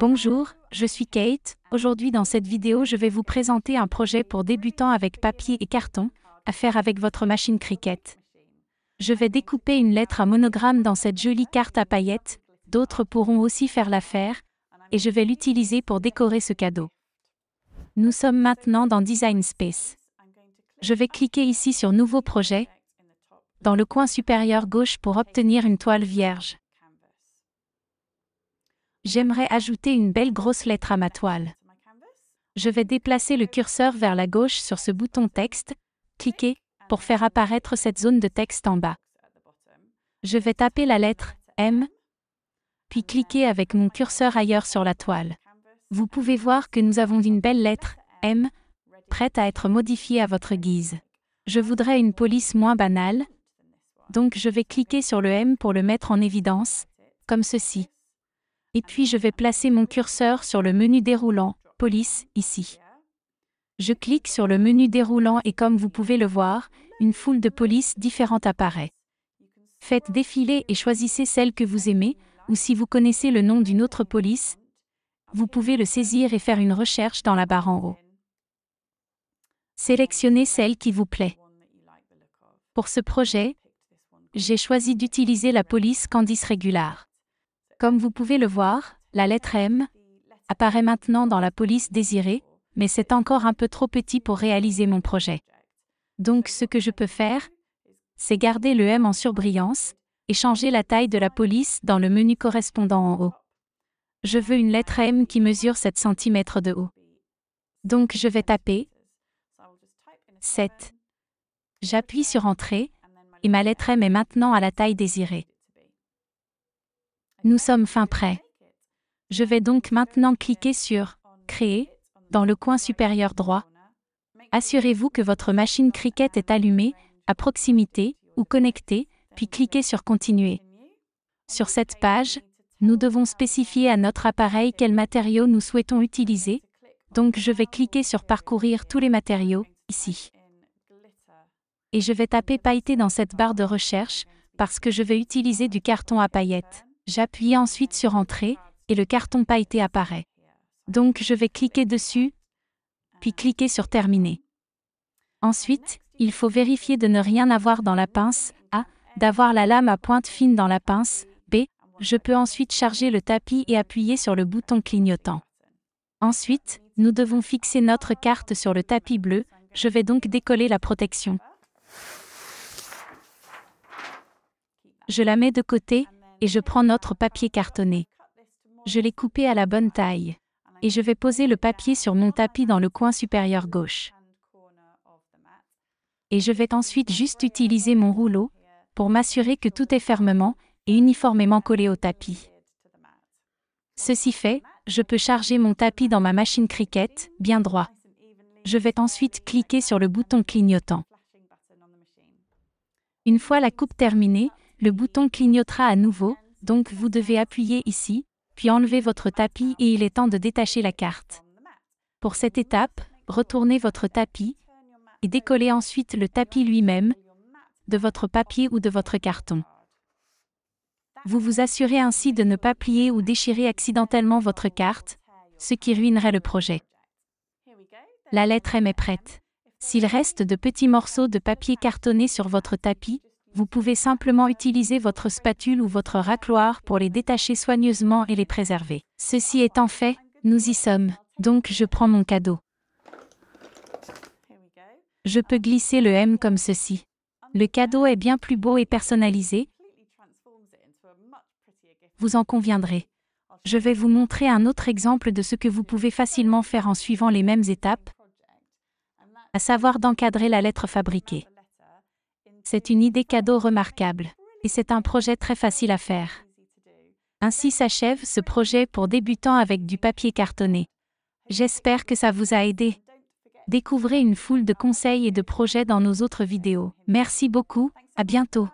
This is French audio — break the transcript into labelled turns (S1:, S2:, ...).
S1: Bonjour, je suis Kate. Aujourd'hui dans cette vidéo je vais vous présenter un projet pour débutants avec papier et carton, à faire avec votre machine Cricut. Je vais découper une lettre à monogramme dans cette jolie carte à paillettes, d'autres pourront aussi faire l'affaire, et je vais l'utiliser pour décorer ce cadeau. Nous sommes maintenant dans Design Space. Je vais cliquer ici sur Nouveau projet, dans le coin supérieur gauche pour obtenir une toile vierge. J'aimerais ajouter une belle grosse lettre à ma toile. Je vais déplacer le curseur vers la gauche sur ce bouton texte, cliquer, pour faire apparaître cette zone de texte en bas. Je vais taper la lettre M, puis cliquer avec mon curseur ailleurs sur la toile. Vous pouvez voir que nous avons une belle lettre M, prête à être modifiée à votre guise. Je voudrais une police moins banale, donc je vais cliquer sur le M pour le mettre en évidence, comme ceci et puis je vais placer mon curseur sur le menu déroulant, police, ici. Je clique sur le menu déroulant et comme vous pouvez le voir, une foule de polices différentes apparaît. Faites défiler et choisissez celle que vous aimez, ou si vous connaissez le nom d'une autre police, vous pouvez le saisir et faire une recherche dans la barre en haut. Sélectionnez celle qui vous plaît. Pour ce projet, j'ai choisi d'utiliser la police Candice Regular. Comme vous pouvez le voir, la lettre M apparaît maintenant dans la police désirée, mais c'est encore un peu trop petit pour réaliser mon projet. Donc ce que je peux faire, c'est garder le M en surbrillance et changer la taille de la police dans le menu correspondant en haut. Je veux une lettre M qui mesure 7 cm de haut. Donc je vais taper 7. J'appuie sur Entrée et ma lettre M est maintenant à la taille désirée. Nous sommes fin prêts. Je vais donc maintenant cliquer sur Créer dans le coin supérieur droit. Assurez-vous que votre machine Cricket est allumée, à proximité ou connectée, puis cliquez sur Continuer. Sur cette page, nous devons spécifier à notre appareil quels matériaux nous souhaitons utiliser, donc je vais cliquer sur Parcourir tous les matériaux, ici. Et je vais taper pailleté dans cette barre de recherche, parce que je vais utiliser du carton à paillettes. J'appuie ensuite sur Entrée et le carton pailleté apparaît. Donc je vais cliquer dessus, puis cliquer sur Terminer. Ensuite, il faut vérifier de ne rien avoir dans la pince, A, d'avoir la lame à pointe fine dans la pince, B, je peux ensuite charger le tapis et appuyer sur le bouton clignotant. Ensuite, nous devons fixer notre carte sur le tapis bleu, je vais donc décoller la protection. Je la mets de côté, et je prends notre papier cartonné. Je l'ai coupé à la bonne taille. Et je vais poser le papier sur mon tapis dans le coin supérieur gauche. Et je vais ensuite juste utiliser mon rouleau pour m'assurer que tout est fermement et uniformément collé au tapis. Ceci fait, je peux charger mon tapis dans ma machine cricket, bien droit. Je vais ensuite cliquer sur le bouton clignotant. Une fois la coupe terminée, le bouton clignotera à nouveau, donc vous devez appuyer ici, puis enlever votre tapis et il est temps de détacher la carte. Pour cette étape, retournez votre tapis et décollez ensuite le tapis lui-même de votre papier ou de votre carton. Vous vous assurez ainsi de ne pas plier ou déchirer accidentellement votre carte, ce qui ruinerait le projet. La lettre M est prête. S'il reste de petits morceaux de papier cartonné sur votre tapis, vous pouvez simplement utiliser votre spatule ou votre racloir pour les détacher soigneusement et les préserver. Ceci étant fait, nous y sommes, donc je prends mon cadeau. Je peux glisser le M comme ceci. Le cadeau est bien plus beau et personnalisé. Vous en conviendrez. Je vais vous montrer un autre exemple de ce que vous pouvez facilement faire en suivant les mêmes étapes, à savoir d'encadrer la lettre fabriquée. C'est une idée cadeau remarquable. Et c'est un projet très facile à faire. Ainsi s'achève ce projet pour débutants avec du papier cartonné. J'espère que ça vous a aidé. Découvrez une foule de conseils et de projets dans nos autres vidéos. Merci beaucoup, à bientôt.